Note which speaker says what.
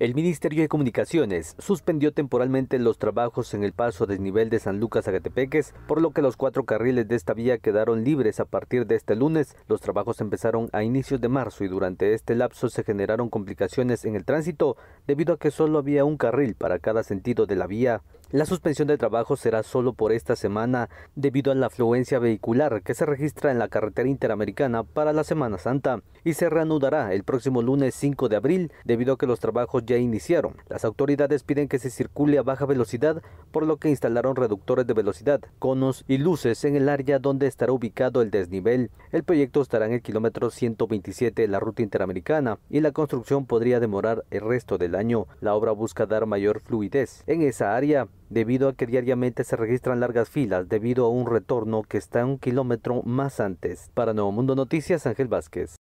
Speaker 1: El Ministerio de Comunicaciones suspendió temporalmente los trabajos en el paso desnivel de San Lucas a por lo que los cuatro carriles de esta vía quedaron libres a partir de este lunes. Los trabajos empezaron a inicios de marzo y durante este lapso se generaron complicaciones en el tránsito debido a que solo había un carril para cada sentido de la vía. La suspensión de trabajo será solo por esta semana debido a la afluencia vehicular que se registra en la carretera interamericana para la Semana Santa y se reanudará el próximo lunes 5 de abril debido a que los trabajos ya iniciaron. Las autoridades piden que se circule a baja velocidad por lo que instalaron reductores de velocidad, conos y luces en el área donde estará ubicado el desnivel. El proyecto estará en el kilómetro 127 de la ruta interamericana y la construcción podría demorar el resto del año. La obra busca dar mayor fluidez en esa área debido a que diariamente se registran largas filas debido a un retorno que está un kilómetro más antes. Para Nuevo Mundo Noticias, Ángel Vázquez.